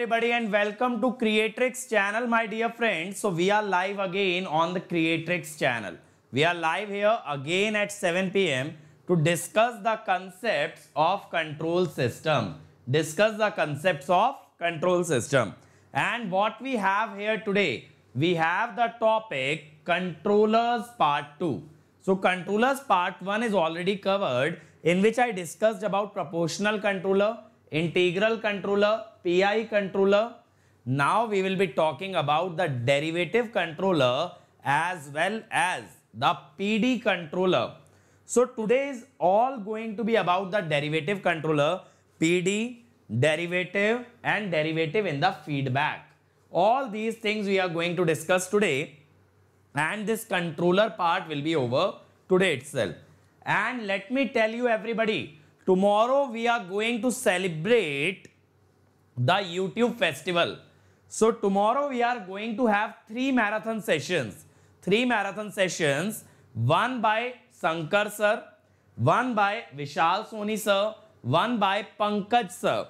everybody and welcome to Creatrix channel my dear friends. So we are live again on the Creatrix channel. We are live here again at 7 pm to discuss the concepts of control system. Discuss the concepts of control system. And what we have here today, we have the topic controllers part 2. So controllers part 1 is already covered in which I discussed about proportional controller integral controller, PI controller. Now we will be talking about the derivative controller as well as the PD controller. So today is all going to be about the derivative controller, PD, derivative and derivative in the feedback. All these things we are going to discuss today and this controller part will be over today itself. And let me tell you everybody, tomorrow we are going to celebrate the YouTube festival. So tomorrow we are going to have three marathon sessions. Three marathon sessions, one by Sankar sir, one by Vishal Soni sir, one by Pankaj sir.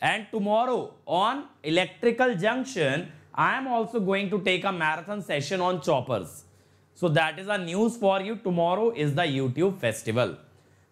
And tomorrow on Electrical Junction, I am also going to take a marathon session on choppers. So that is a news for you. Tomorrow is the YouTube festival.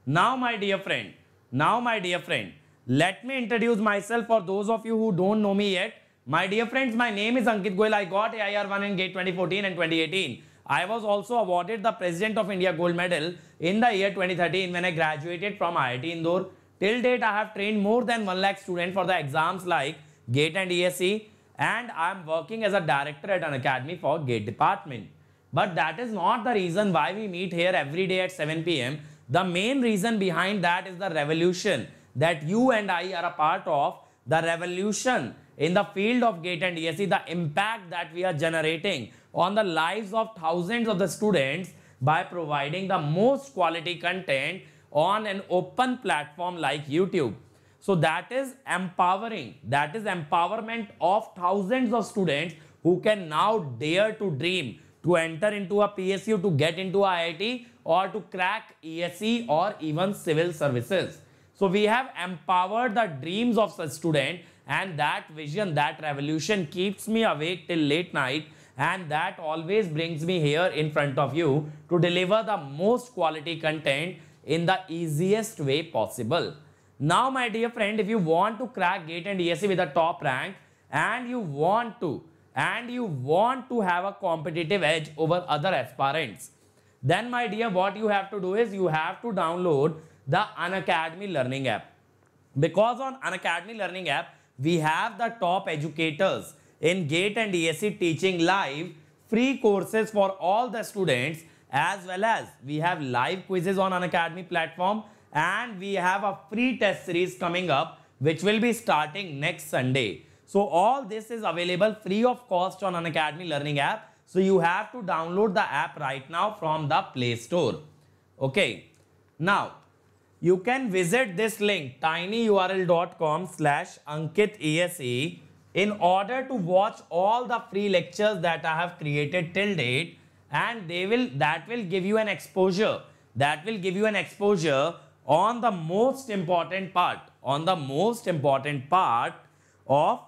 Now my dear friend, now, my dear friend, let me introduce myself for those of you who don't know me yet. My dear friends, my name is Ankit Goyal. I got AIR1 in GATE 2014 and 2018. I was also awarded the President of India Gold Medal in the year 2013 when I graduated from IIT Indore. Till date, I have trained more than 1 lakh students for the exams like GATE and ESE and I am working as a director at an academy for GATE department. But that is not the reason why we meet here every day at 7 p.m. The main reason behind that is the revolution that you and I are a part of. The revolution in the field of GATE and ESE, the impact that we are generating on the lives of thousands of the students by providing the most quality content on an open platform like YouTube. So that is empowering. That is empowerment of thousands of students who can now dare to dream, to enter into a PSU, to get into IIT or to crack ESE or even civil services. So we have empowered the dreams of such student and that vision, that revolution keeps me awake till late night and that always brings me here in front of you to deliver the most quality content in the easiest way possible. Now my dear friend, if you want to crack GATE and ESE with a top rank and you want to and you want to have a competitive edge over other aspirants, then my dear, what you have to do is you have to download the Unacademy Learning app. Because on Unacademy Learning app, we have the top educators in GATE and ESE teaching live free courses for all the students as well as we have live quizzes on Unacademy platform and we have a free test series coming up which will be starting next Sunday. So all this is available free of cost on an academy Learning app. So you have to download the app right now from the Play Store. Okay. Now you can visit this link tinyurl.com slash ankitese in order to watch all the free lectures that I have created till date and they will that will give you an exposure that will give you an exposure on the most important part on the most important part of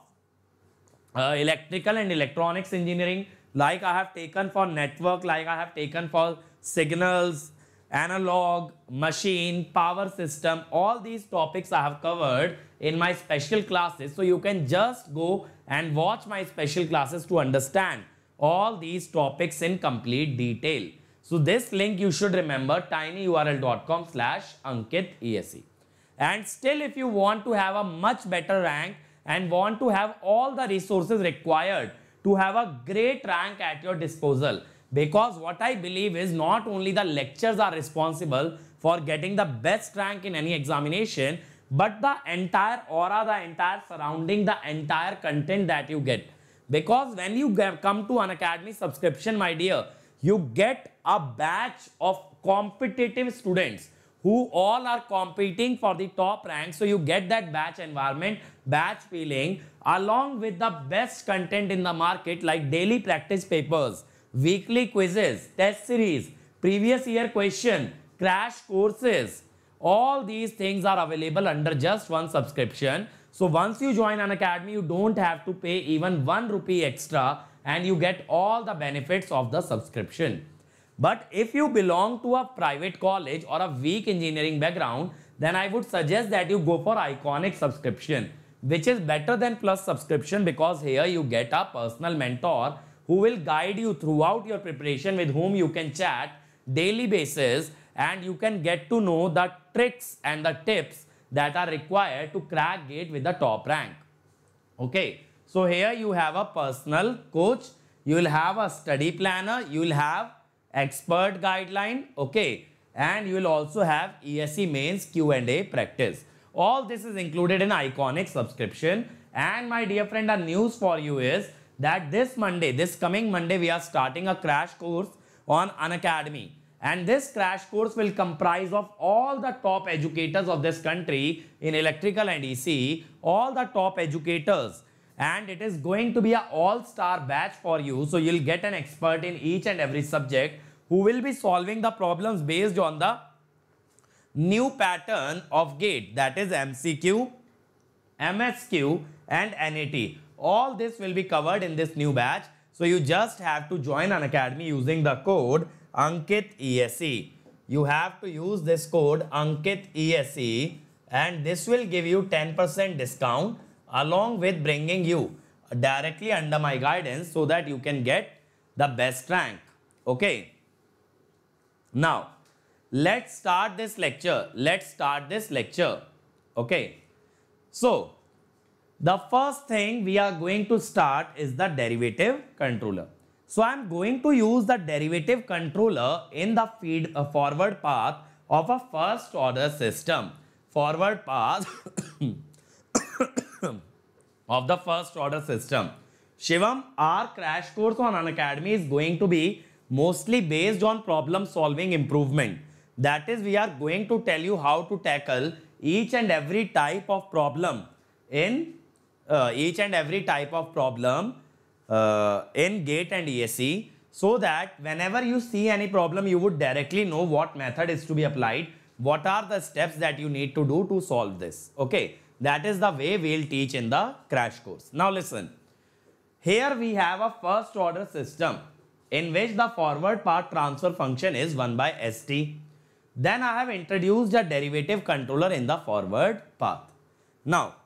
uh, electrical and electronics engineering like I have taken for network, like I have taken for signals, analog, machine, power system, all these topics I have covered in my special classes. So you can just go and watch my special classes to understand all these topics in complete detail. So this link you should remember tinyurl.com slash ESE. And still if you want to have a much better rank, and want to have all the resources required to have a great rank at your disposal. Because what I believe is not only the lectures are responsible for getting the best rank in any examination, but the entire aura, the entire surrounding, the entire content that you get. Because when you get, come to an academy subscription, my dear, you get a batch of competitive students who all are competing for the top rank. So you get that batch environment, batch feeling along with the best content in the market like daily practice papers, weekly quizzes, test series, previous year question, crash courses. All these things are available under just one subscription. So once you join an academy, you don't have to pay even one rupee extra and you get all the benefits of the subscription. But if you belong to a private college or a weak engineering background, then I would suggest that you go for iconic subscription, which is better than plus subscription because here you get a personal mentor who will guide you throughout your preparation with whom you can chat daily basis and you can get to know the tricks and the tips that are required to crack gate with the top rank. Okay, so here you have a personal coach, you will have a study planner, you will have expert guideline, okay, and you will also have ESE mains Q&A practice. All this is included in Iconic subscription. And my dear friend, the news for you is that this Monday, this coming Monday, we are starting a crash course on Unacademy. And this crash course will comprise of all the top educators of this country in electrical and EC, all the top educators. And it is going to be an all-star batch for you. So you'll get an expert in each and every subject who will be solving the problems based on the new pattern of gate that is MCQ, MSQ and NAT. All this will be covered in this new batch. So you just have to join an academy using the code Ankit ESE. You have to use this code Ankit ESE and this will give you 10% discount along with bringing you directly under my guidance so that you can get the best rank. Okay. Now, let's start this lecture. Let's start this lecture. Okay. So, the first thing we are going to start is the derivative controller. So, I am going to use the derivative controller in the feed uh, forward path of a first order system. Forward path of the first order system. Shivam, our crash course on Unacademy is going to be mostly based on problem solving improvement. That is, we are going to tell you how to tackle each and every type of problem in uh, each and every type of problem uh, in GATE and ESE so that whenever you see any problem, you would directly know what method is to be applied, what are the steps that you need to do to solve this. Okay, that is the way we'll teach in the crash course. Now listen, here we have a first order system in which the forward path transfer function is 1 by st. Then I have introduced a derivative controller in the forward path. Now,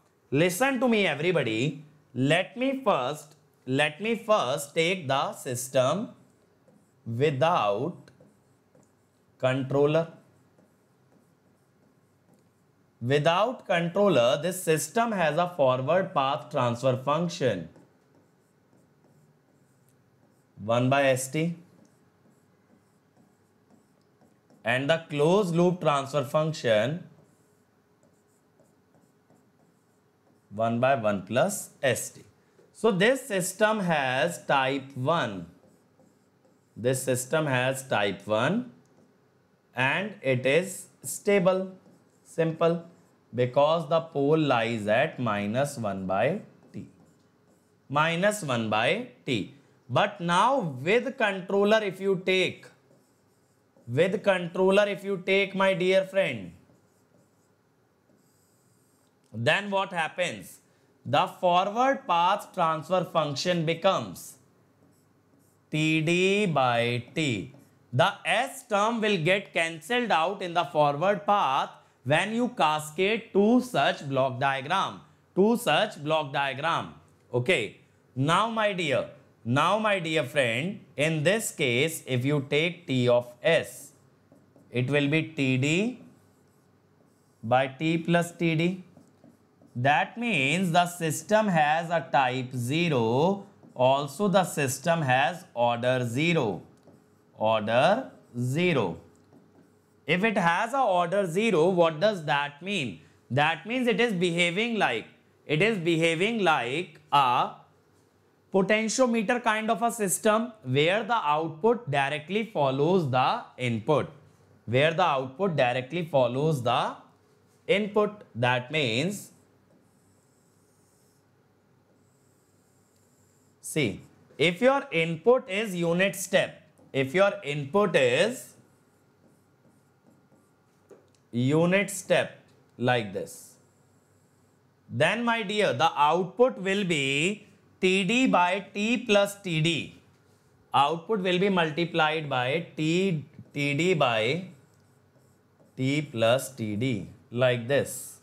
listen to me everybody. Let me first, let me first take the system without controller. Without controller, this system has a forward path transfer function. 1 by st and the closed loop transfer function 1 by 1 plus st. So this system has type 1. This system has type 1 and it is stable, simple because the pole lies at minus 1 by t. Minus 1 by t. But now with controller if you take, with controller if you take my dear friend, then what happens? The forward path transfer function becomes td by t. The s term will get cancelled out in the forward path when you cascade two such block diagram, two such block diagram. Okay. Now, my dear, now, my dear friend, in this case, if you take T of S, it will be TD by T plus TD. That means the system has a type 0. Also, the system has order 0. Order 0. If it has a order 0, what does that mean? That means it is behaving like, it is behaving like a potentiometer kind of a system where the output directly follows the input where the output directly follows the input that means see if your input is unit step if your input is unit step like this then my dear the output will be TD by T plus TD. Output will be multiplied by T, TD by T plus TD like this.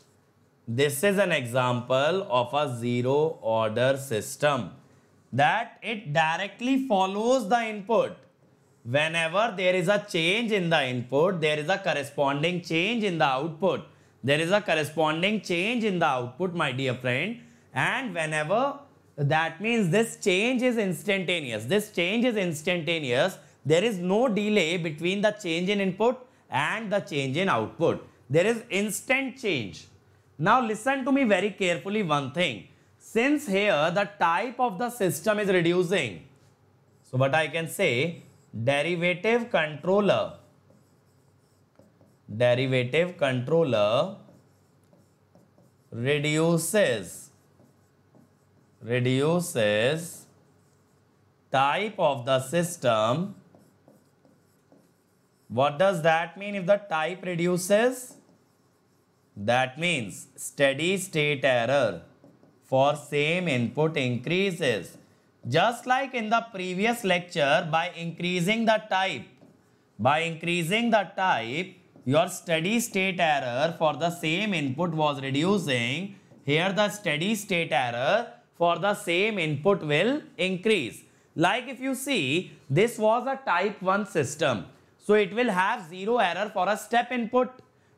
This is an example of a zero order system that it directly follows the input. Whenever there is a change in the input, there is a corresponding change in the output. There is a corresponding change in the output, my dear friend. And whenever that means this change is instantaneous. This change is instantaneous. There is no delay between the change in input and the change in output. There is instant change. Now listen to me very carefully one thing. Since here the type of the system is reducing. So what I can say derivative controller derivative controller reduces reduces type of the system. What does that mean if the type reduces? That means steady state error for same input increases. Just like in the previous lecture, by increasing the type, by increasing the type, your steady state error for the same input was reducing. Here the steady state error for the same input will increase. Like if you see, this was a type 1 system. So it will have 0 error for a step input.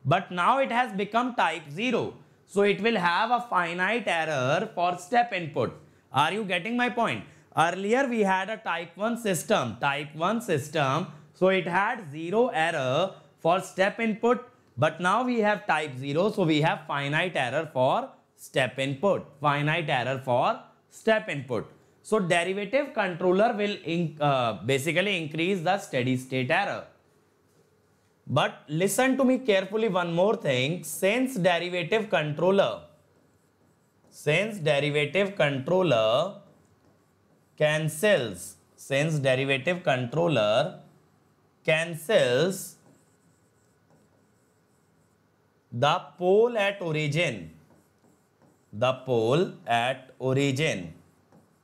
But now it has become type 0. So it will have a finite error for step input. Are you getting my point? Earlier we had a type 1 system. Type 1 system. So it had 0 error for step input. But now we have type 0. So we have finite error for step input, finite error for step input. So derivative controller will in, uh, basically increase the steady state error. But listen to me carefully one more thing, since derivative controller, since derivative controller cancels, since derivative controller cancels the pole at origin the pole at origin.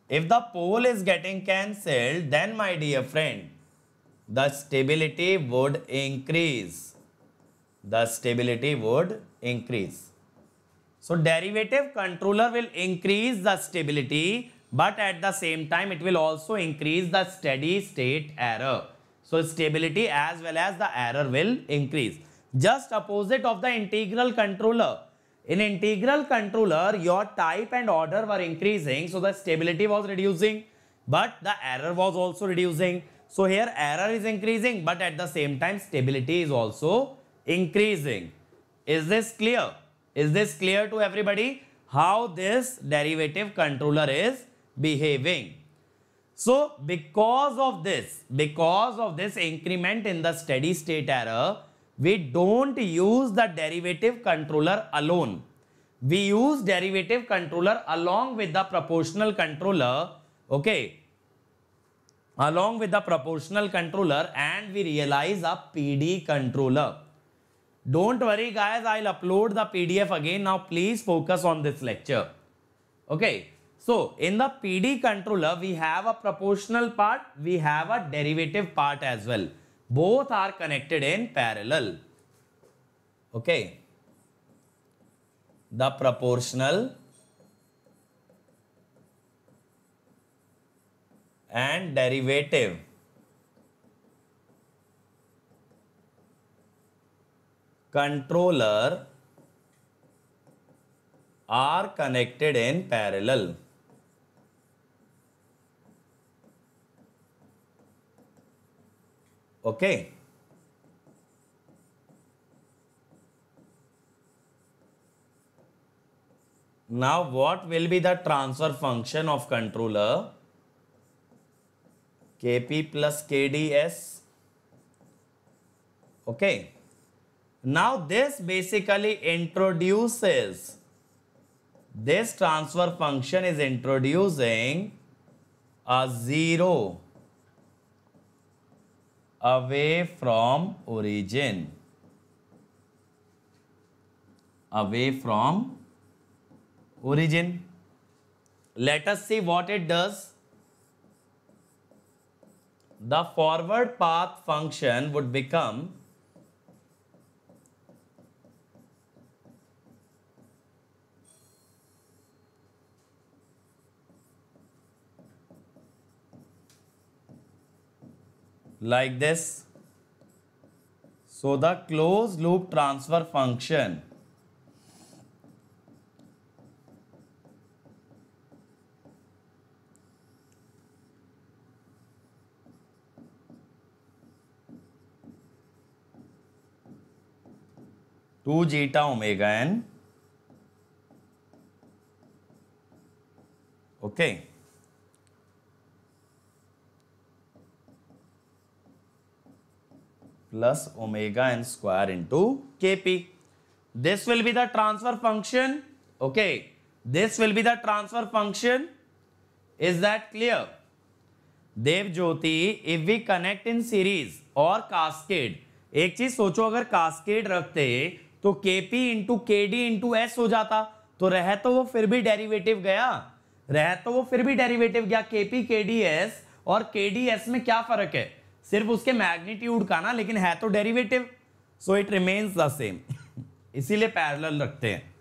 If the pole is getting cancelled, then my dear friend, the stability would increase. The stability would increase. So derivative controller will increase the stability, but at the same time, it will also increase the steady state error. So stability as well as the error will increase. Just opposite of the integral controller in integral controller, your type and order were increasing, so the stability was reducing, but the error was also reducing. So here error is increasing, but at the same time stability is also increasing. Is this clear? Is this clear to everybody? How this derivative controller is behaving. So because of this, because of this increment in the steady state error, we don't use the derivative controller alone. We use derivative controller along with the proportional controller, okay, along with the proportional controller and we realize a PD controller. Don't worry guys, I'll upload the PDF again. Now please focus on this lecture. Okay, so in the PD controller, we have a proportional part, we have a derivative part as well both are connected in parallel. Okay. The proportional and derivative controller are connected in parallel. Okay. Now what will be the transfer function of controller? Kp plus Kds. Okay. Now this basically introduces, this transfer function is introducing a zero away from origin away from origin let us see what it does the forward path function would become like this. So the closed loop transfer function two zeta omega n okay okay. plus omega n square into kp this will be the transfer function okay this will be the transfer function is that clear Debjyoti if we connect in series और cascade एक चीज सोचो अगर cascade रखते तो K P into K D into S हो जाता तो रह तो वो फिर भी डेरिवेटिव गया रह तो वो फिर भी डेरिवेटिव गया के पी के डी एस और के डी एस में क्या फर्क है सिर्फ उसके मैग्नीट्यूड का ना लेकिन है तो derivative so it remains the same इसीलिए पैरल रखते हैं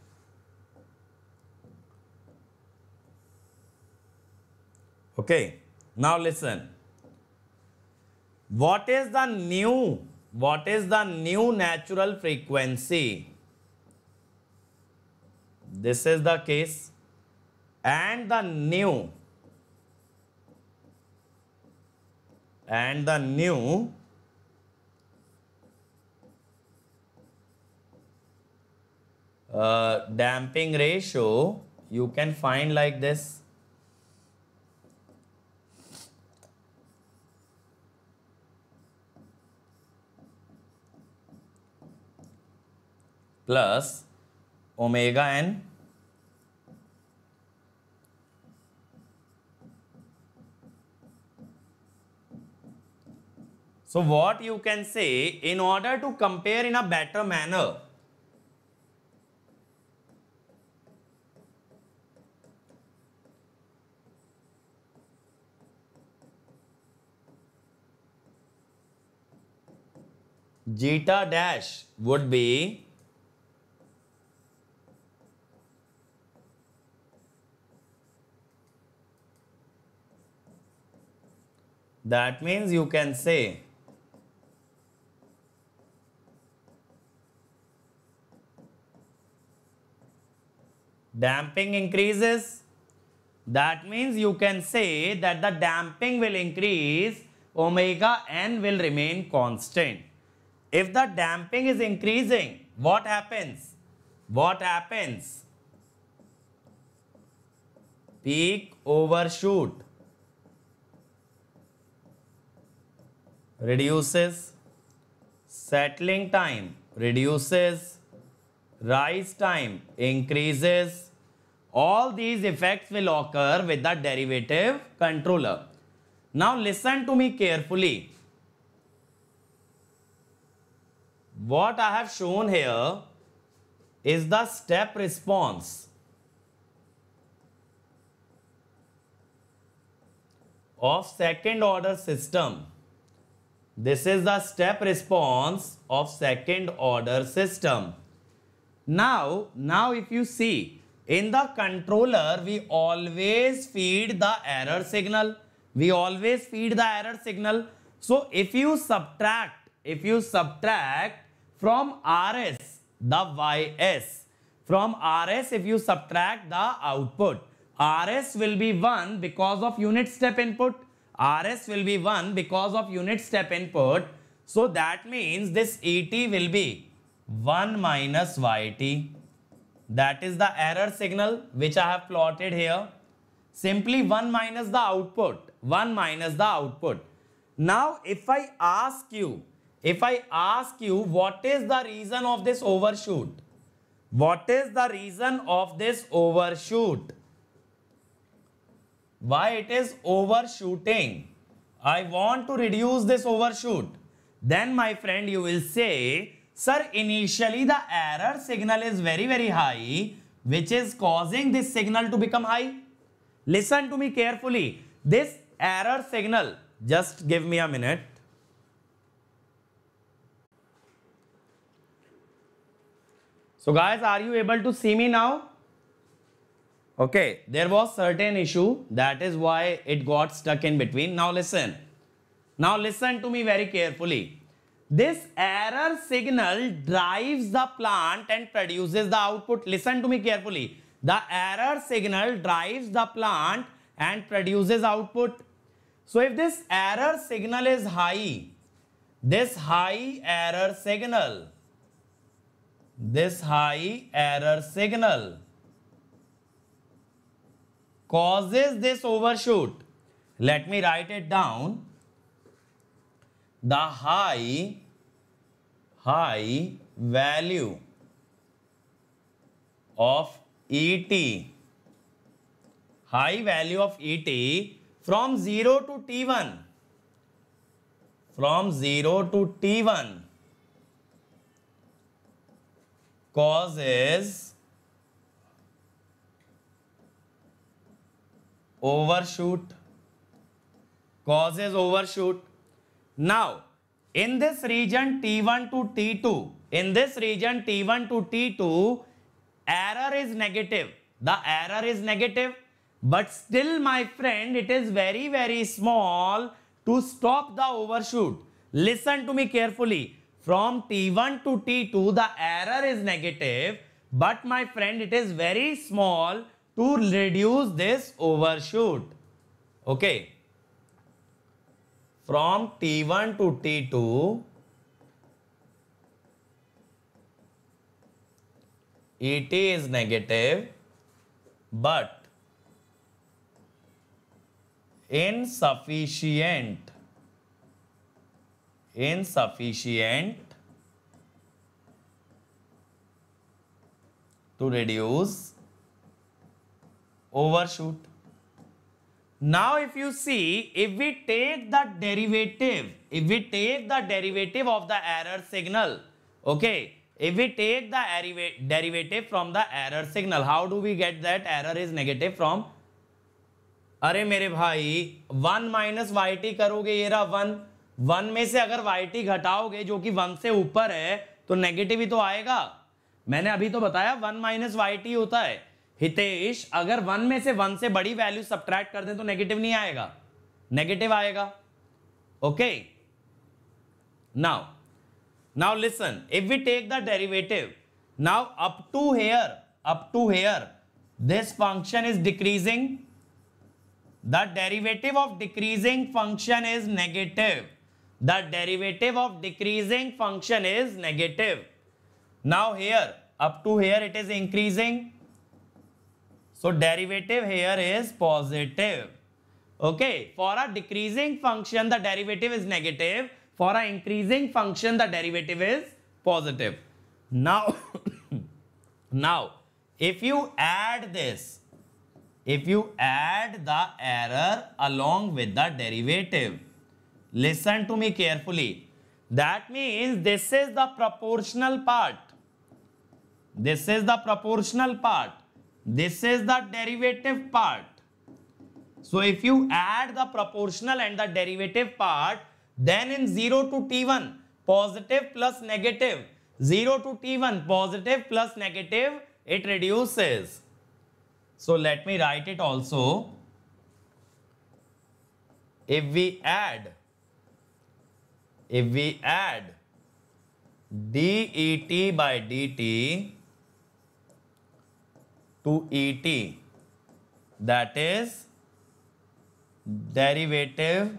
okay now listen what is the new what is the new natural frequency this is the case and the new and the new uh, damping ratio you can find like this plus omega n So what you can say in order to compare in a better manner, zeta dash would be that means you can say damping increases. That means you can say that the damping will increase, omega n will remain constant. If the damping is increasing, what happens? What happens? Peak overshoot reduces, settling time reduces, rise time increases. All these effects will occur with the derivative controller. Now listen to me carefully. What I have shown here is the step response. of second order system. This is the step response of second order system. Now, now if you see, in the controller, we always feed the error signal. We always feed the error signal. So, if you subtract, if you subtract from RS, the YS, from RS, if you subtract the output, RS will be 1 because of unit step input. RS will be 1 because of unit step input. So, that means this ET will be 1 minus yt. That is the error signal which I have plotted here. Simply 1 minus the output. 1 minus the output. Now, if I ask you, if I ask you what is the reason of this overshoot? What is the reason of this overshoot? Why it is overshooting? I want to reduce this overshoot. Then my friend you will say Sir, initially the error signal is very, very high, which is causing this signal to become high. Listen to me carefully. This error signal, just give me a minute. So guys, are you able to see me now? Okay, there was certain issue. That is why it got stuck in between. Now listen. Now listen to me very carefully. This error signal drives the plant and produces the output. Listen to me carefully. The error signal drives the plant and produces output. So if this error signal is high, this high error signal, this high error signal causes this overshoot. Let me write it down. The high high value of ET high value of ET from 0 to T1 from 0 to T1 causes overshoot causes overshoot now In this region T1 to T2, in this region T1 to T2, error is negative. The error is negative. But still, my friend, it is very, very small to stop the overshoot. Listen to me carefully. From T1 to T2, the error is negative. But my friend, it is very small to reduce this overshoot. Okay from T1 to T2 it is negative but insufficient insufficient to reduce overshoot now if you see if we take the derivative if we take the derivative of the error signal okay if we take the derivative from the error signal how do we get that error is negative from अरे मेरे भाई one minus Y T करोगे ये रहा one one में से अगर Y T घटाओगे जो कि वन से ऊपर है तो नेगेटिव ही तो आएगा मैंने अभी तो बताया वन माइनस वाई टी होता है हितेश अगर वन में से वन से बड़ी वैल्यू सब्ट्रैक्ट कर दें तो नेगेटिव नहीं आएगा नेगेटिव आएगा okay now now listen if we take the derivative now up to here up to here this function is decreasing the derivative of decreasing function is negative the derivative of decreasing function is negative now here up to here it is increasing So derivative here is positive. Okay, for a decreasing function the derivative is negative. For a increasing function the derivative is positive. Now, now if you add this, if you add the error along with the derivative, listen to me carefully. That means this is the proportional part. This is the proportional part. This is the derivative part. So if you add the proportional and the derivative part, then in 0 to t1, positive plus negative, 0 to t1, positive plus negative, it reduces. So let me write it also. If we add, if we add dEt by dt to 80 that is derivative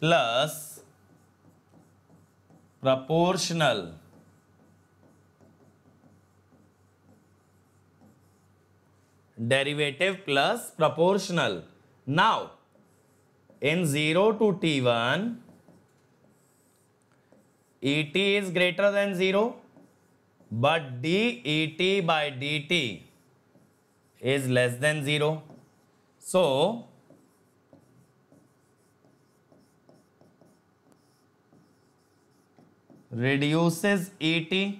plus proportional derivative plus proportional now in 0 to t1 et is greater than 0 but dEt by dt is less than 0. So, reduces ET,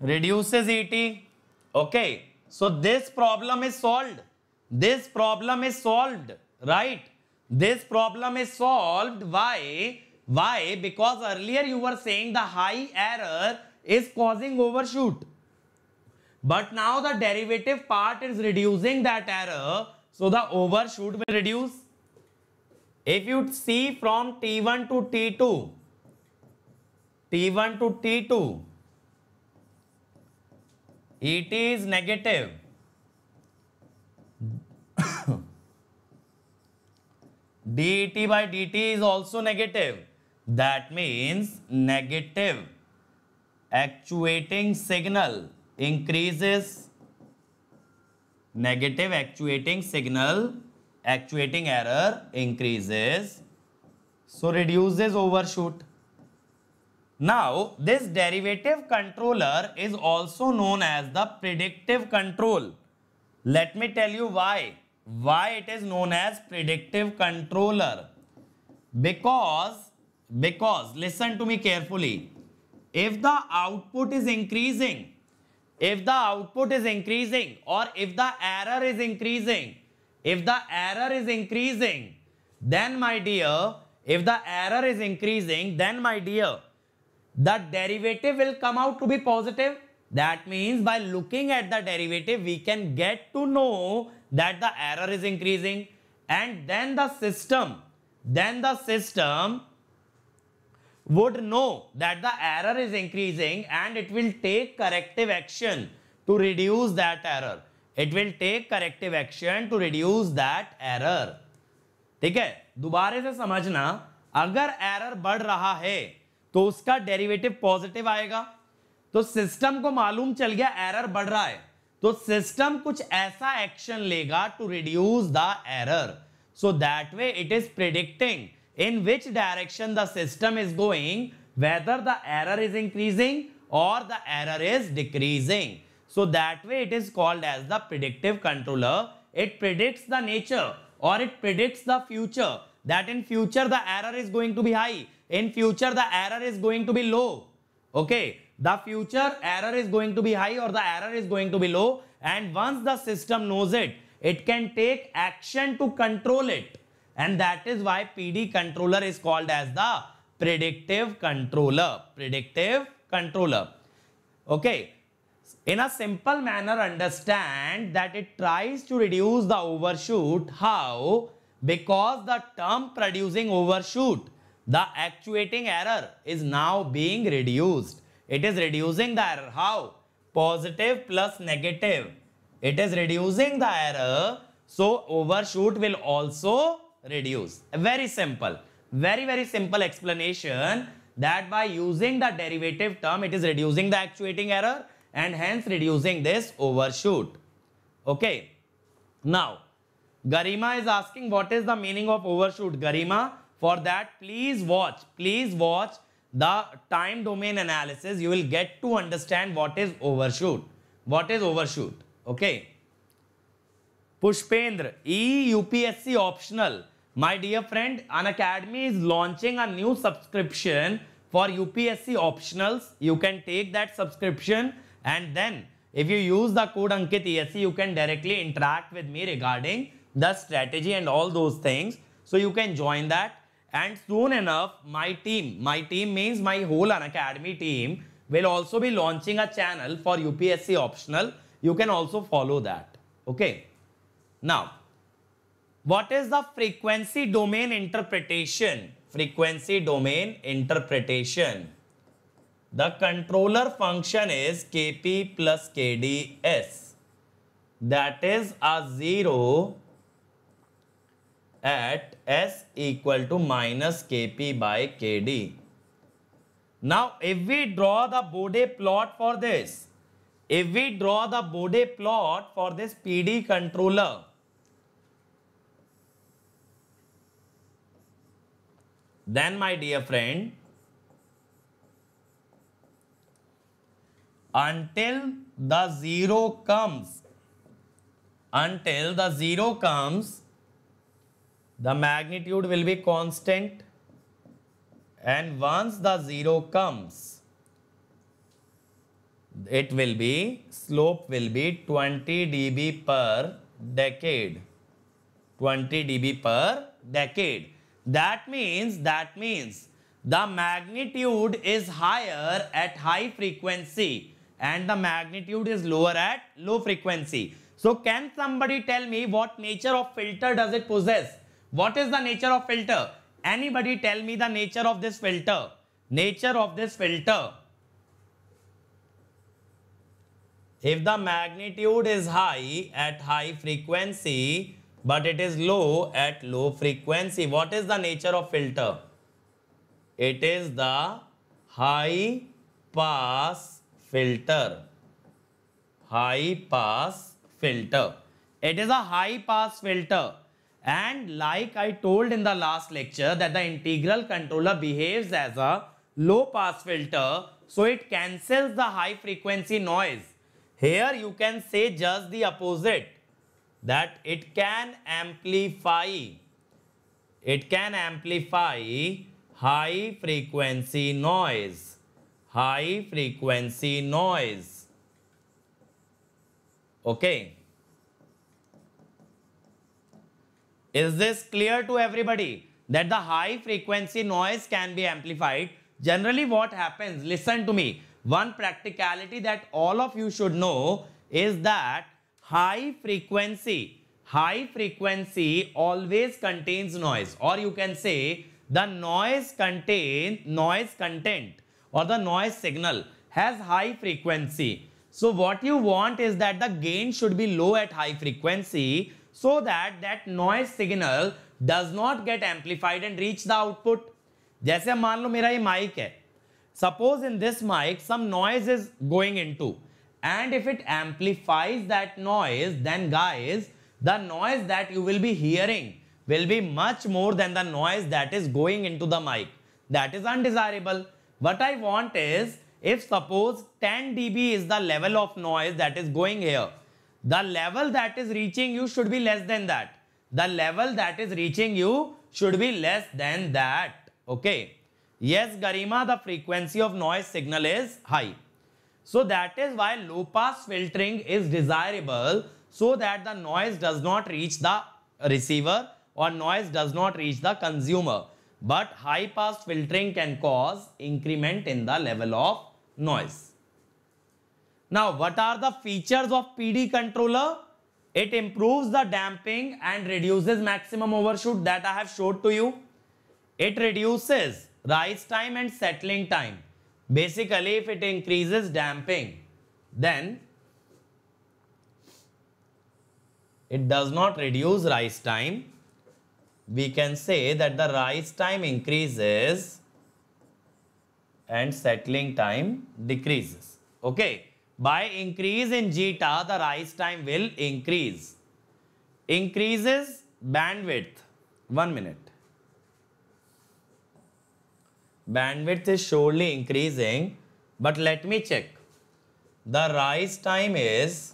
reduces ET, okay. So, this problem is solved, this problem is solved, right. This problem is solved, why? Why? Because earlier you were saying the high error is causing overshoot. But now the derivative part is reducing that error. So the overshoot will reduce. If you see from T1 to T2, T1 to T2, ET is negative. dET by dt is also negative. That means negative actuating signal increases negative actuating signal actuating error increases so reduces overshoot now this derivative controller is also known as the predictive control let me tell you why why it is known as predictive controller because because, listen to me carefully, if the output is increasing, if the output is increasing or if the error is increasing, if the error is increasing, then my dear, if the error is increasing, then my dear, the derivative will come out to be positive. That means by looking at the derivative, we can get to know that the error is increasing. And then the system, then the system would know that the error is increasing and it will take corrective action to reduce that error. It will take corrective action to reduce that error. ठीक है दोबारे से समझना अगर error बढ़ रहा है तो उसका डेरिवेटिव पॉजिटिव आएगा तो सिस्टम को मालूम चल गया एरर बढ़ रहा है तो सिस्टम कुछ ऐसा एक्शन लेगा to reduce the error so that way it is predicting in which direction the system is going, whether the error is increasing or the error is decreasing. So that way it is called as the predictive controller. It predicts the nature or it predicts the future that in future the error is going to be high. In future the error is going to be low. Okay. The future error is going to be high or the error is going to be low. And once the system knows it, it can take action to control it. And that is why PD controller is called as the predictive controller. Predictive controller. Okay. In a simple manner, understand that it tries to reduce the overshoot. How? Because the term producing overshoot, the actuating error is now being reduced. It is reducing the error. How? Positive plus negative. It is reducing the error. So, overshoot will also reduce. Very simple. Very, very simple explanation that by using the derivative term, it is reducing the actuating error and hence reducing this overshoot. Okay. Now, Garima is asking what is the meaning of overshoot. Garima, for that, please watch. Please watch the time domain analysis. You will get to understand what is overshoot. What is overshoot? Okay. Pushpendra, E UPSC optional. My dear friend, An Academy is launching a new subscription for UPSC optionals. You can take that subscription and then if you use the code Ankit ESC, you can directly interact with me regarding the strategy and all those things. So you can join that and soon enough, my team, my team means my whole An Academy team will also be launching a channel for UPSC optional. You can also follow that. Okay. Now, what is the frequency domain interpretation? Frequency domain interpretation. The controller function is Kp plus Kds. That is a 0 at s equal to minus Kp by Kd. Now, if we draw the Bode plot for this, if we draw the Bode plot for this PD controller, Then my dear friend, until the zero comes, until the zero comes, the magnitude will be constant and once the zero comes, it will be, slope will be 20 dB per decade. 20 dB per decade. That means, that means the magnitude is higher at high frequency and the magnitude is lower at low frequency. So can somebody tell me what nature of filter does it possess? What is the nature of filter? Anybody tell me the nature of this filter? Nature of this filter. If the magnitude is high at high frequency, but it is low at low frequency. What is the nature of filter? It is the high pass filter. High pass filter. It is a high pass filter. And like I told in the last lecture that the integral controller behaves as a low pass filter. So it cancels the high frequency noise. Here you can say just the opposite that it can amplify it can amplify high frequency noise high frequency noise okay is this clear to everybody that the high frequency noise can be amplified generally what happens listen to me one practicality that all of you should know is that high frequency high frequency always contains noise or you can say the noise contain noise content or the noise signal has high frequency so what you want is that the gain should be low at high frequency so that that noise signal does not get amplified and reach the output जैसे मान लो मेरा ये mic है suppose in this mic some noise is going into and if it amplifies that noise then guys the noise that you will be hearing will be much more than the noise that is going into the mic that is undesirable what i want is if suppose 10 db is the level of noise that is going here the level that is reaching you should be less than that the level that is reaching you should be less than that okay yes garima the frequency of noise signal is high so that is why low pass filtering is desirable so that the noise does not reach the receiver or noise does not reach the consumer. But high pass filtering can cause increment in the level of noise. Now what are the features of PD controller? It improves the damping and reduces maximum overshoot that I have showed to you. It reduces rise time and settling time. Basically, if it increases damping, then it does not reduce rise time. We can say that the rise time increases and settling time decreases. Okay. By increase in zeta, the rise time will increase. Increases bandwidth. One minute. bandwidth is surely increasing, but let me check. The rise time is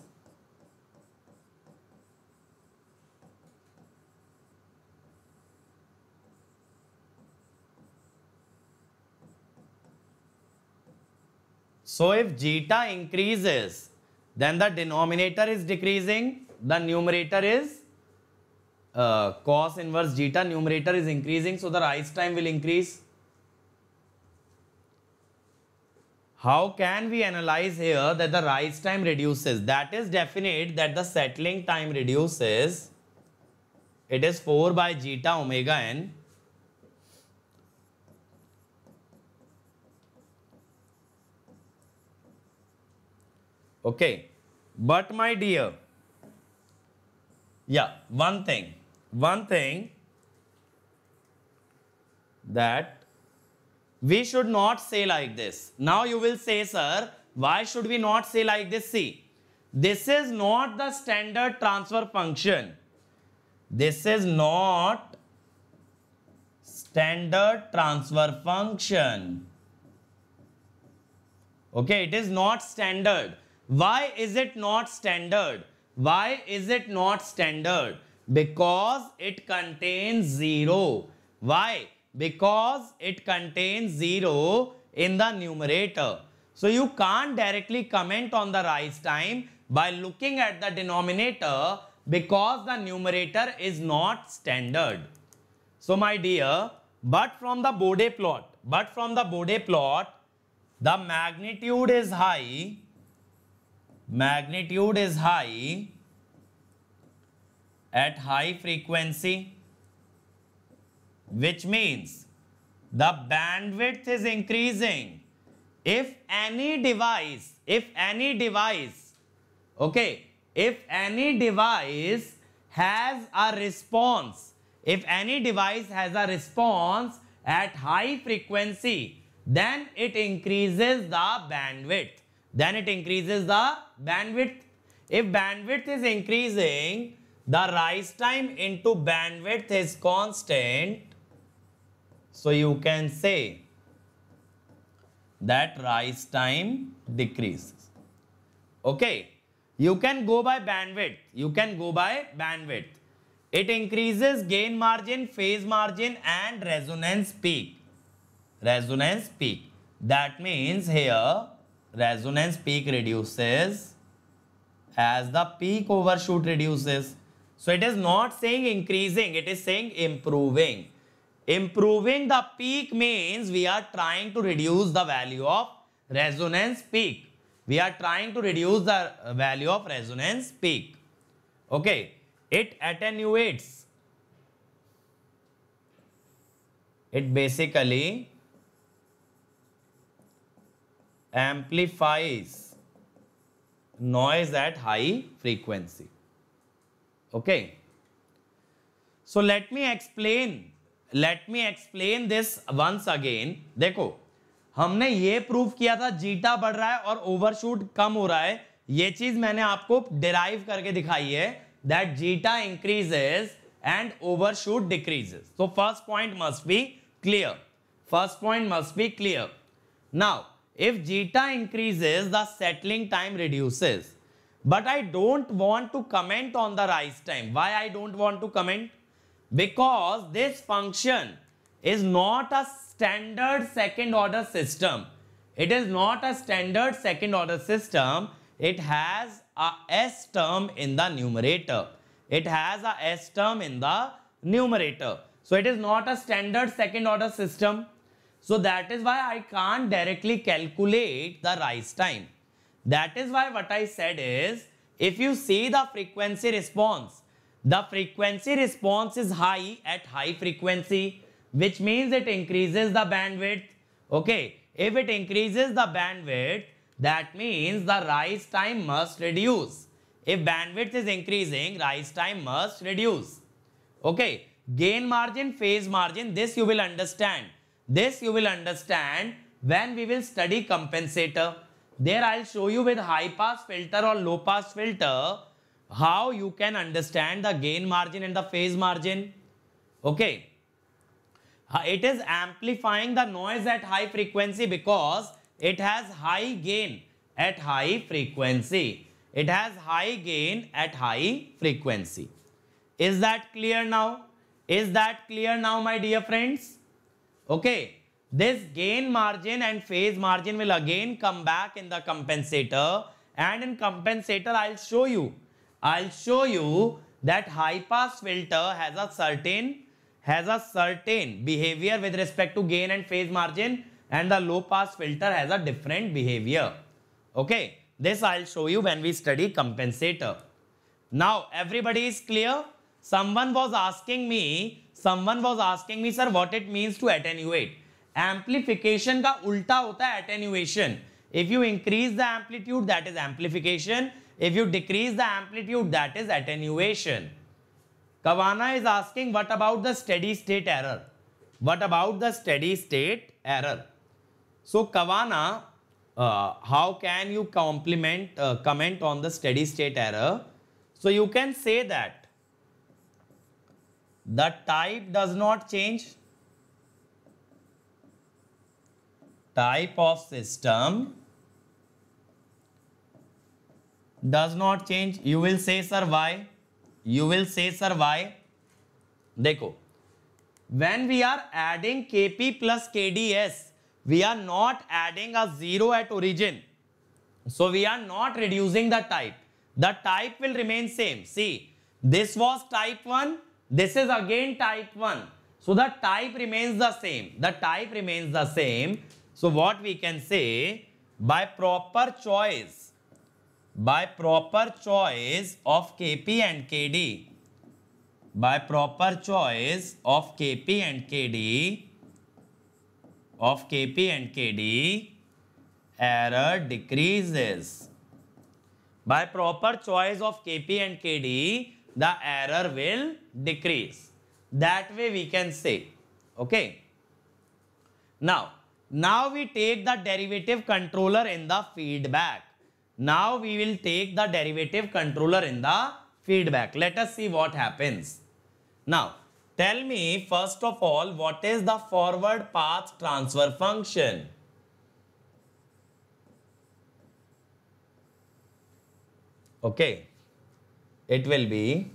So if zeta increases, then the denominator is decreasing, the numerator is uh, cos inverse zeta, numerator is increasing, so the rise time will increase. How can we analyze here that the rise time reduces? That is definite that the settling time reduces. It is 4 by zeta omega n. Okay. But my dear, yeah, one thing, one thing that we should not say like this. Now you will say, sir, why should we not say like this? See, this is not the standard transfer function. This is not standard transfer function. Okay, it is not standard. Why is it not standard? Why is it not standard? Because it contains 0. Why? because it contains 0 in the numerator. So you can't directly comment on the rise time by looking at the denominator because the numerator is not standard. So my dear, but from the Bode plot, but from the Bode plot, the magnitude is high, magnitude is high at high frequency which means the bandwidth is increasing. If any device, if any device, okay, if any device has a response, if any device has a response at high frequency, then it increases the bandwidth. Then it increases the bandwidth. If bandwidth is increasing, the rise time into bandwidth is constant so you can say that rise time decreases. Okay. You can go by bandwidth. You can go by bandwidth. It increases gain margin, phase margin and resonance peak. Resonance peak. That means here resonance peak reduces as the peak overshoot reduces. So it is not saying increasing, it is saying improving. Improving the peak means we are trying to reduce the value of resonance peak. We are trying to reduce the uh, value of resonance peak. Okay. It attenuates. It basically amplifies noise at high frequency. Okay. So let me explain let me explain this once again देखो हमने ये prove किया था zeta बढ़ रहा है और overshoot कम हो रहा है ये चीज मैंने आपको डिराइव करके दिखाई है that zeta increases and overshoot decreases तो first point must be clear first point must be clear now if zeta increases the settling time reduces but I don't want to comment on the rise time why I don't want to comment because this function is not a standard second order system. It is not a standard second order system. It has a s term in the numerator. It has a s term in the numerator. So it is not a standard second order system. So that is why I can't directly calculate the rise time. That is why what I said is, if you see the frequency response, the frequency response is high at high frequency, which means it increases the bandwidth. Okay, if it increases the bandwidth, that means the rise time must reduce. If bandwidth is increasing, rise time must reduce. Okay, gain margin, phase margin, this you will understand. This you will understand when we will study compensator. There I will show you with high pass filter or low pass filter how you can understand the gain margin and the phase margin. Okay. Uh, it is amplifying the noise at high frequency because it has high gain at high frequency. It has high gain at high frequency. Is that clear now? Is that clear now, my dear friends? Okay. This gain margin and phase margin will again come back in the compensator. And in compensator, I'll show you I'll show you that high pass filter has a certain has a certain behavior with respect to gain and phase margin and the low pass filter has a different behavior. Okay, this I'll show you when we study compensator. Now everybody is clear? Someone was asking me, someone was asking me sir what it means to attenuate. Amplification ka ulta hota attenuation. If you increase the amplitude that is amplification if you decrease the amplitude, that is attenuation. Kavana is asking, what about the steady state error? What about the steady state error? So, Kavana, uh, how can you complement, uh, comment on the steady state error? So, you can say that the type does not change. Type of system does not change you will say sir why you will say sir why देखो when we are adding kp plus kds we are not adding a zero at origin so we are not reducing the type the type will remain same see this was type 1 this is again type 1 so the type remains the same the type remains the same so what we can say by proper choice by proper choice of KP and KD. By proper choice of KP and KD, of KP and KD, error decreases. By proper choice of KP and KD, the error will decrease. That way we can say, okay. Now, now we take the derivative controller in the feedback. Now we will take the derivative controller in the feedback. Let us see what happens. Now, tell me first of all, what is the forward path transfer function? Okay, it will be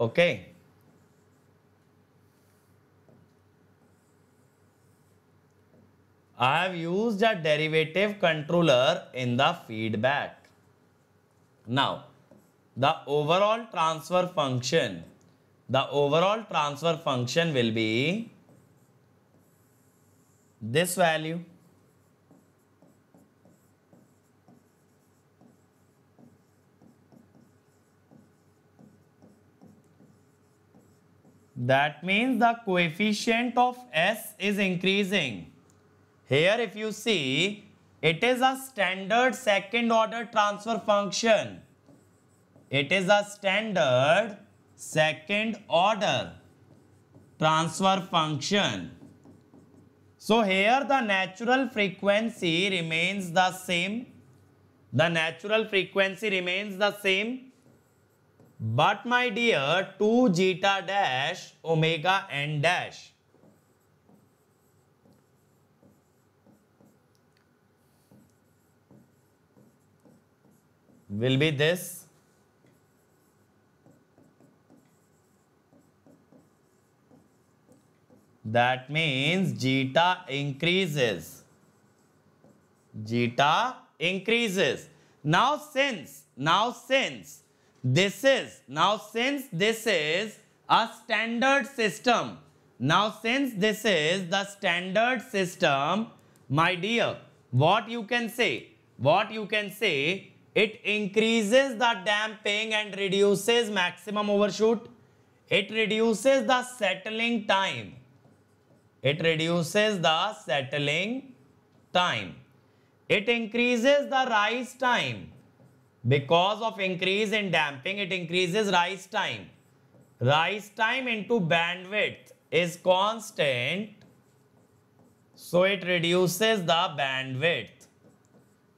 Okay. I have used a derivative controller in the feedback. Now, the overall transfer function, the overall transfer function will be this value That means the coefficient of S is increasing. Here if you see, it is a standard second order transfer function. It is a standard second order transfer function. So here the natural frequency remains the same. The natural frequency remains the same but my dear, 2 zeta dash omega n dash. will be this that means zeta increases zeta increases now since now since this is, now since this is a standard system, now since this is the standard system, my dear, what you can say? What you can say, it increases the damping and reduces maximum overshoot. It reduces the settling time. It reduces the settling time. It increases the rise time. Because of increase in damping, it increases rise time. Rise time into bandwidth is constant. So it reduces the bandwidth.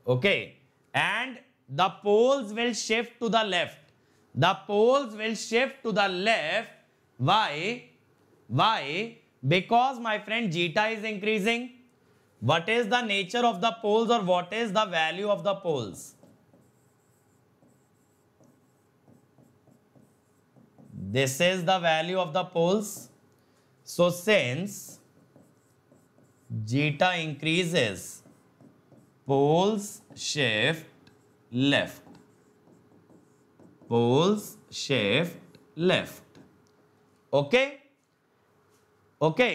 Okay. And the poles will shift to the left. The poles will shift to the left. Why? Why? Because my friend zeta is increasing. What is the nature of the poles or what is the value of the poles? This is the value of the poles. So since zeta increases, poles shift left. Poles shift left. Okay? Okay.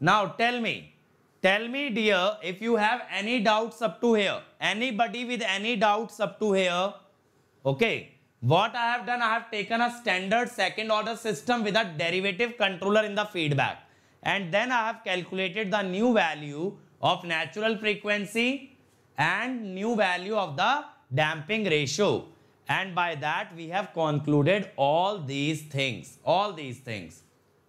Now tell me, tell me dear, if you have any doubts up to here, anybody with any doubts up to here, okay? What I have done, I have taken a standard second order system with a derivative controller in the feedback. And then I have calculated the new value of natural frequency and new value of the damping ratio. And by that, we have concluded all these things, all these things.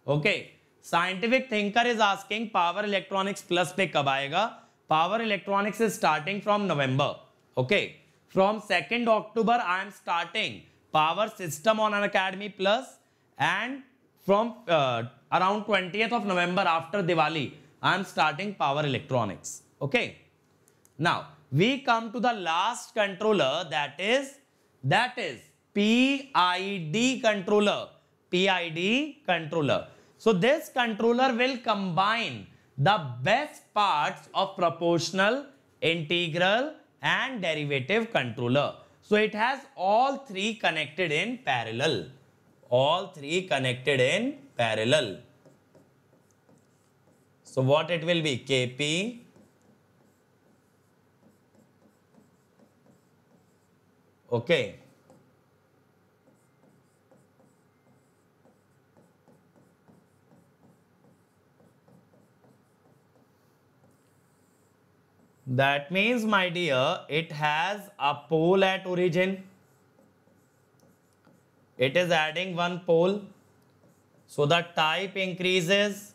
Okay. Scientific thinker is asking power electronics plus पे कब आएगा? Power electronics is starting from November. Okay. From 2nd October, I am starting power system on an Academy Plus and from uh, around 20th of November after Diwali, I am starting power electronics. Okay. Now, we come to the last controller that is, that is PID controller. PID controller. So, this controller will combine the best parts of proportional, integral and derivative controller. So it has all three connected in parallel. All three connected in parallel. So what it will be? Kp okay That means, my dear, it has a pole at origin. It is adding one pole. So the type increases.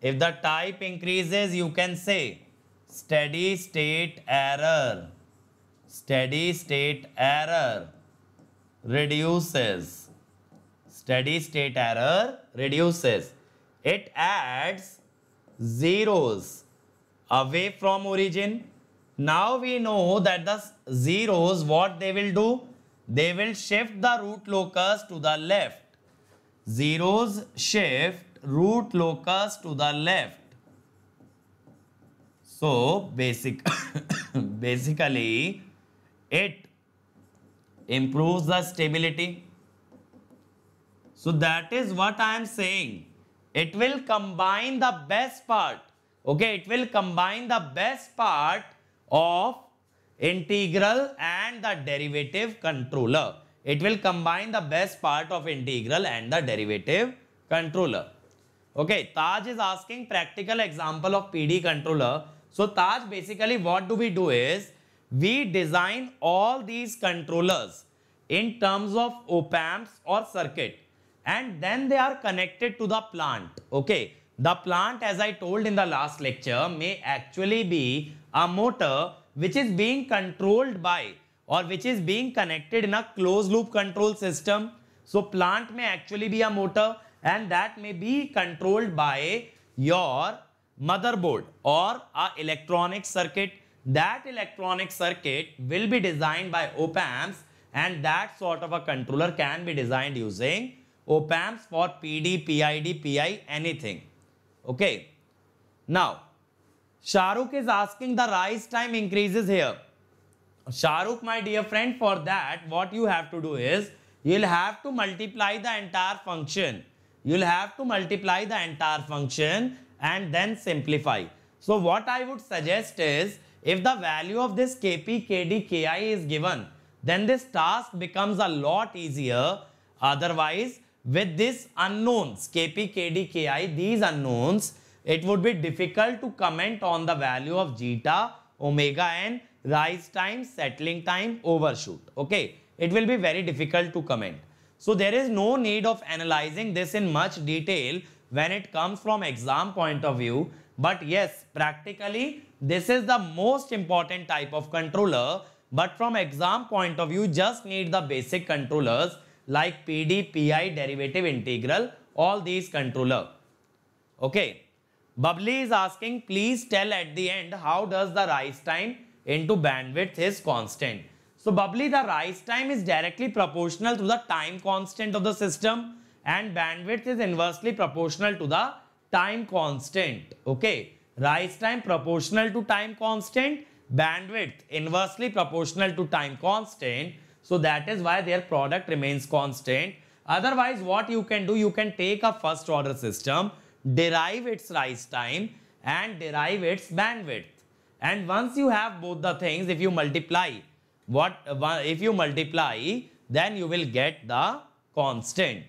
If the type increases, you can say steady state error. Steady state error reduces. Steady state error reduces. It adds zeros away from origin. Now we know that the zeros, what they will do? They will shift the root locus to the left. Zeros shift root locus to the left. So basic, basically it improves the stability. So that is what I am saying. It will combine the best part Okay, it will combine the best part of integral and the derivative controller. It will combine the best part of integral and the derivative controller. Okay, Taj is asking practical example of PD controller. So Taj basically what do we do is, we design all these controllers in terms of op-amps or circuit and then they are connected to the plant. Okay, the plant as I told in the last lecture may actually be a motor which is being controlled by or which is being connected in a closed loop control system. So plant may actually be a motor and that may be controlled by your motherboard or a electronic circuit. That electronic circuit will be designed by op-amps and that sort of a controller can be designed using op-amps for PD, PID, PI, anything. Okay. Now, Shahrukh is asking the rise time increases here. Shahrukh, my dear friend, for that, what you have to do is, you'll have to multiply the entire function. You'll have to multiply the entire function and then simplify. So what I would suggest is, if the value of this Kp, Kd, Ki is given, then this task becomes a lot easier. Otherwise, with these unknowns Kp, Kd, Ki, these unknowns, it would be difficult to comment on the value of zeta, omega and rise time, settling time, overshoot. Okay, it will be very difficult to comment. So there is no need of analyzing this in much detail when it comes from exam point of view. But yes, practically this is the most important type of controller. But from exam point of view, just need the basic controllers like PD, PI, derivative integral, all these controller. Okay. Bubbly is asking, please tell at the end, how does the rise time into bandwidth is constant? So Bubbly, the rise time is directly proportional to the time constant of the system and bandwidth is inversely proportional to the time constant. Okay. Rise time proportional to time constant, bandwidth inversely proportional to time constant. So that is why their product remains constant. Otherwise, what you can do, you can take a first order system, derive its rise time and derive its bandwidth. And once you have both the things, if you multiply, what uh, if you multiply, then you will get the constant.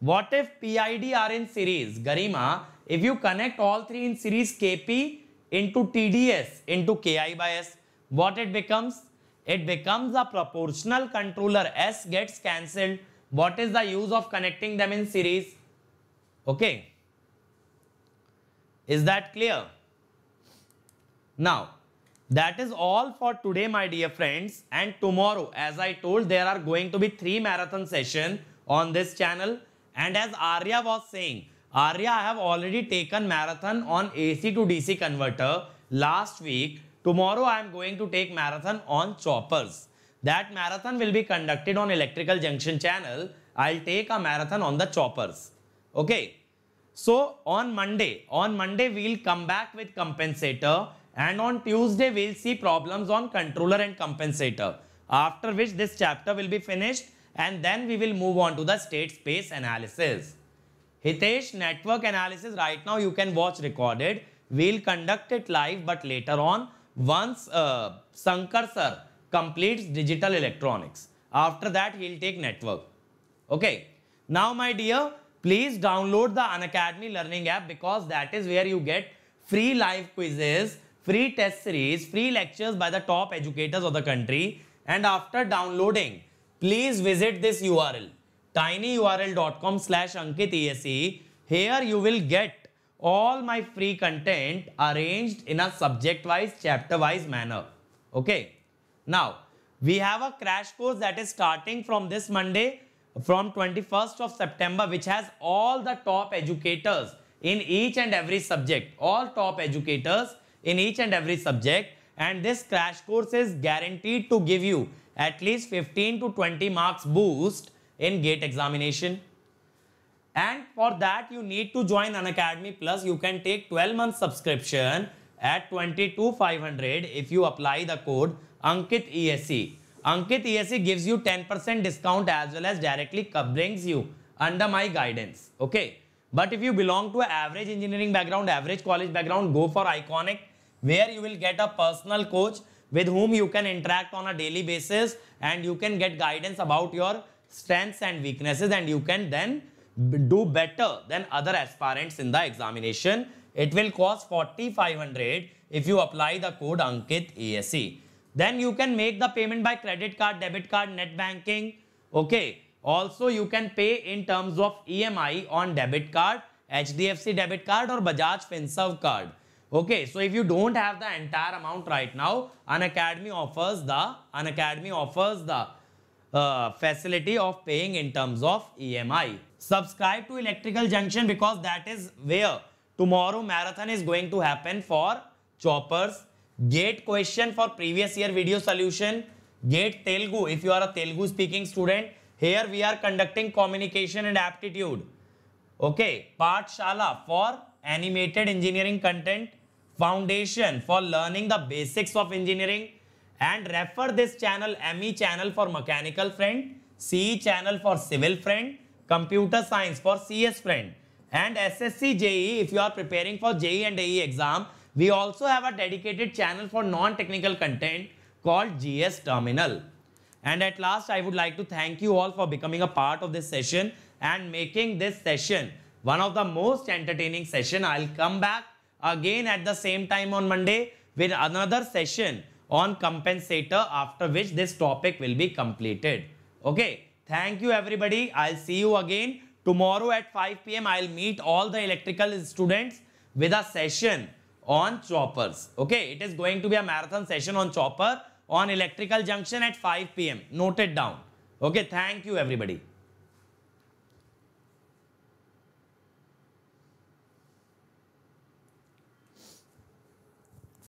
What if PID are in series? Garima, if you connect all three in series KP into TDS into KI by S, what it becomes? It becomes a proportional controller. S gets cancelled. What is the use of connecting them in series? Okay. Is that clear? Now, that is all for today, my dear friends. And tomorrow, as I told, there are going to be three marathon session on this channel. And as Arya was saying, Arya, I have already taken marathon on AC to DC converter last week. Tomorrow I am going to take marathon on choppers. That marathon will be conducted on electrical junction channel. I'll take a marathon on the choppers. Okay. So on Monday, on Monday we'll come back with compensator and on Tuesday we'll see problems on controller and compensator. After which this chapter will be finished and then we will move on to the state space analysis. Hitesh network analysis right now you can watch recorded. We'll conduct it live but later on once uh, Sankar sir completes digital electronics, after that he'll take network. Okay. Now my dear, please download the Unacademy learning app because that is where you get free live quizzes, free test series, free lectures by the top educators of the country. And after downloading, please visit this URL tinyurl.com slash ankitese. Here you will get all my free content arranged in a subject-wise, chapter-wise manner. Okay. Now, we have a crash course that is starting from this Monday from 21st of September which has all the top educators in each and every subject. All top educators in each and every subject and this crash course is guaranteed to give you at least 15 to 20 marks boost in gate examination and for that you need to join an academy plus you can take 12 month subscription at 22500 if you apply the code ankit esc ankit esc gives you 10% discount as well as directly brings you under my guidance okay but if you belong to an average engineering background average college background go for iconic where you will get a personal coach with whom you can interact on a daily basis and you can get guidance about your strengths and weaknesses and you can then do better than other aspirants in the examination. It will cost 4500 if you apply the code Ankit ASE. Then you can make the payment by credit card, debit card, net banking. Okay. Also, you can pay in terms of EMI on debit card, HDFC debit card or Bajaj FinServ card. Okay, so if you don't have the entire amount right now, an academy offers the an academy offers the uh, facility of paying in terms of EMI subscribe to electrical junction because that is where tomorrow marathon is going to happen for choppers gate question for previous year video solution gate telugu if you are a telugu speaking student here we are conducting communication and aptitude okay Part Shala for animated engineering content foundation for learning the basics of engineering and refer this channel ME channel for mechanical friend, CE channel for civil friend, computer science for CS friend and SSC JE if you are preparing for JE and AE exam we also have a dedicated channel for non-technical content called GS Terminal. And at last, I would like to thank you all for becoming a part of this session and making this session one of the most entertaining session. I'll come back again at the same time on Monday with another session on compensator after which this topic will be completed. Okay. Thank you everybody. I'll see you again tomorrow at 5 p.m. I'll meet all the electrical students with a session on choppers. Okay, it is going to be a marathon session on chopper on electrical junction at 5 p.m. Note it down. Okay, thank you everybody.